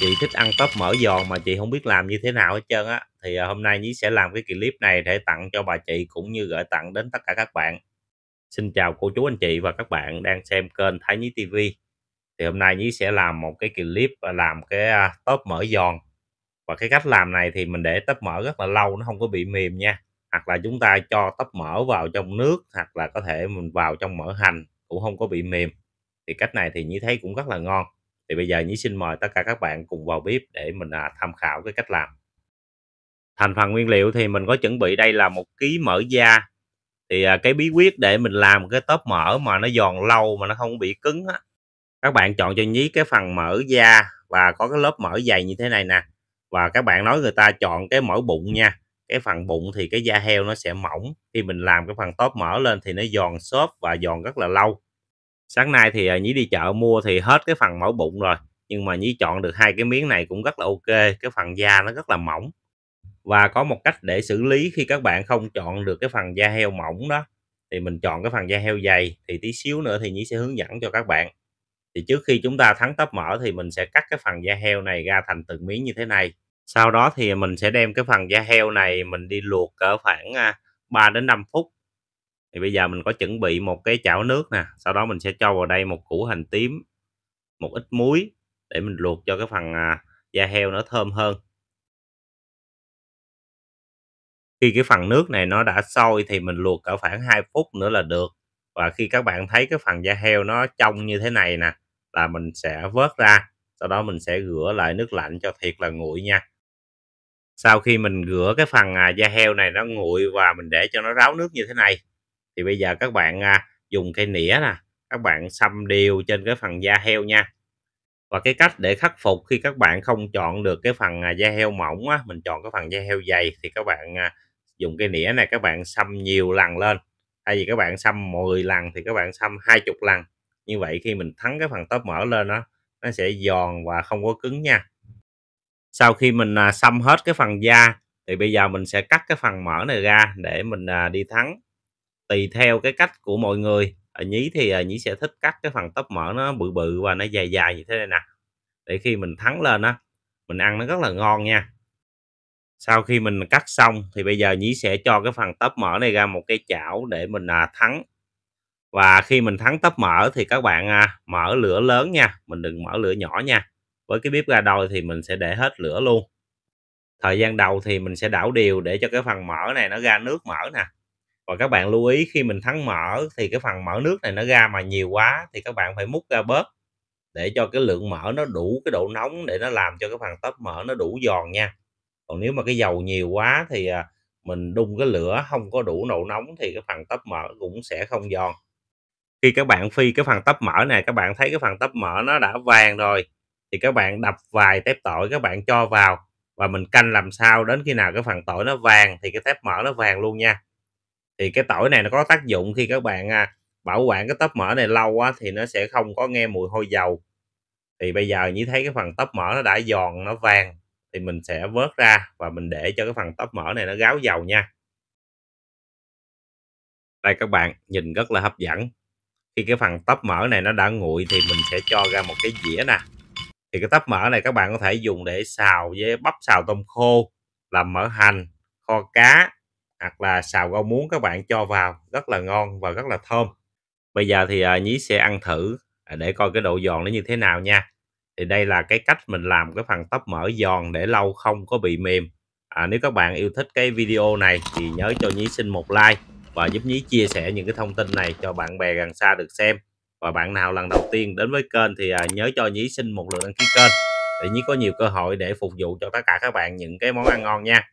chị thích ăn tóp mỡ giòn mà chị không biết làm như thế nào hết trơn á thì à, hôm nay Nhí sẽ làm cái clip này để tặng cho bà chị cũng như gửi tặng đến tất cả các bạn xin chào cô chú anh chị và các bạn đang xem kênh Thái Nhí TV thì hôm nay Nhí sẽ làm một cái clip à, làm cái à, tóp mỡ giòn và cái cách làm này thì mình để tóp mỡ rất là lâu nó không có bị mềm nha hoặc là chúng ta cho tóp mỡ vào trong nước hoặc là có thể mình vào trong mỡ hành cũng không có bị mềm thì cách này thì Nhí thấy cũng rất là ngon thì bây giờ nhí xin mời tất cả các bạn cùng vào bếp để mình à, tham khảo cái cách làm thành phần nguyên liệu thì mình có chuẩn bị đây là một ký mỡ da thì à, cái bí quyết để mình làm cái tóp mỡ mà nó giòn lâu mà nó không bị cứng á các bạn chọn cho nhí cái phần mỡ da và có cái lớp mỡ dày như thế này nè và các bạn nói người ta chọn cái mỡ bụng nha cái phần bụng thì cái da heo nó sẽ mỏng khi mình làm cái phần tóp mỡ lên thì nó giòn xốp và giòn rất là lâu sáng nay thì à, nhí đi chợ mua thì hết cái phần mẫu bụng rồi nhưng mà nhí chọn được hai cái miếng này cũng rất là ok cái phần da nó rất là mỏng và có một cách để xử lý khi các bạn không chọn được cái phần da heo mỏng đó thì mình chọn cái phần da heo dày thì tí xíu nữa thì nhí sẽ hướng dẫn cho các bạn thì trước khi chúng ta thắng tóc mỡ thì mình sẽ cắt cái phần da heo này ra thành từng miếng như thế này sau đó thì mình sẽ đem cái phần da heo này mình đi luộc cỡ khoảng 3 à, đến 5 phút thì bây giờ mình có chuẩn bị một cái chảo nước nè sau đó mình sẽ cho vào đây một củ hành tím một ít muối để mình luộc cho cái phần à, da heo nó thơm hơn khi cái phần nước này nó đã sôi thì mình luộc cả khoảng 2 phút nữa là được và khi các bạn thấy cái phần da heo nó trong như thế này nè là mình sẽ vớt ra sau đó mình sẽ rửa lại nước lạnh cho thiệt là nguội nha sau khi mình rửa cái phần à, da heo này nó nguội và mình để cho nó ráo nước như thế này thì bây giờ các bạn à, dùng cây nĩa nè các bạn xăm đều trên cái phần da heo nha và cái cách để khắc phục khi các bạn không chọn được cái phần à, da heo mỏng á, mình chọn cái phần da heo dày thì các bạn à, dùng cây nĩa này các bạn xăm nhiều lần lên thay vì các bạn xăm 10 lần thì các bạn xăm 20 lần như vậy khi mình thắng cái phần tóp mỡ lên đó nó sẽ giòn và không có cứng nha sau khi mình xăm hết cái phần da thì bây giờ mình sẽ cắt cái phần mỡ này ra để mình đi thắng tùy theo cái cách của mọi người à, nhí thì à, nhí sẽ thích cắt cái phần tóp mỡ nó bự bự và nó dài dài như thế này nè để khi mình thắng lên á mình ăn nó rất là ngon nha sau khi mình cắt xong thì bây giờ nhí sẽ cho cái phần tóp mỡ này ra một cái chảo để mình à, thắng và khi mình thắng tóp mỡ thì các bạn à, mở lửa lớn nha mình đừng mở lửa nhỏ nha với cái bếp ra đôi thì mình sẽ để hết lửa luôn thời gian đầu thì mình sẽ đảo đều để cho cái phần mỡ này nó ra nước mỡ nè và các bạn lưu ý khi mình thắng mở thì cái phần mở nước này nó ra mà nhiều quá thì các bạn phải múc ra bớt để cho cái lượng mỡ nó đủ cái độ nóng để nó làm cho cái phần tóp mỡ nó đủ giòn nha còn nếu mà cái dầu nhiều quá thì à, mình đun cái lửa không có đủ độ nóng thì cái phần tóp mỡ cũng sẽ không giòn khi các bạn phi cái phần tóp mỡ này các bạn thấy cái phần tóp mỡ nó đã vàng rồi thì các bạn đập vài tép tỏi các bạn cho vào và mình canh làm sao đến khi nào cái phần tỏi nó vàng thì cái tép mỡ nó vàng luôn nha thì cái tỏi này nó có tác dụng khi các bạn à, bảo quản cái tóp mỡ này lâu quá thì nó sẽ không có nghe mùi hôi dầu thì bây giờ như thấy cái phần tóp mỡ nó đã giòn nó vàng thì mình sẽ vớt ra và mình để cho cái phần tóp mỡ này nó gáo dầu nha đây các bạn nhìn rất là hấp dẫn khi cái phần tóp mỡ này nó đã nguội thì mình sẽ cho ra một cái dĩa nè thì cái tóp mỡ này các bạn có thể dùng để xào với bắp xào tôm khô làm mỡ hành kho cá hoặc là xào rau muống các bạn cho vào rất là ngon và rất là thơm bây giờ thì à, nhí sẽ ăn thử à, để coi cái độ giòn nó như thế nào nha thì đây là cái cách mình làm cái phần tóc mỡ giòn để lâu không có bị mềm à, nếu các bạn yêu thích cái video này thì nhớ cho nhí xin một like và giúp nhí chia sẻ những cái thông tin này cho bạn bè gần xa được xem và bạn nào lần đầu tiên đến với kênh thì à, nhớ cho nhí xin một lượt đăng ký kênh để nhí có nhiều cơ hội để phục vụ cho tất cả các bạn những cái món ăn ngon nha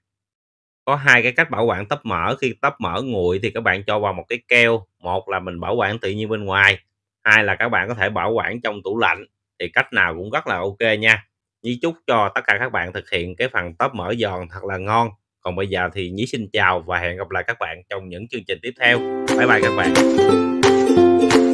có hai cái cách bảo quản tấp mỡ khi tấp mỡ nguội thì các bạn cho vào một cái keo một là mình bảo quản tự nhiên bên ngoài hai là các bạn có thể bảo quản trong tủ lạnh thì cách nào cũng rất là ok nha Nhí chúc cho tất cả các bạn thực hiện cái phần tấp mỡ giòn thật là ngon còn bây giờ thì Nhí xin chào và hẹn gặp lại các bạn trong những chương trình tiếp theo bye bye các bạn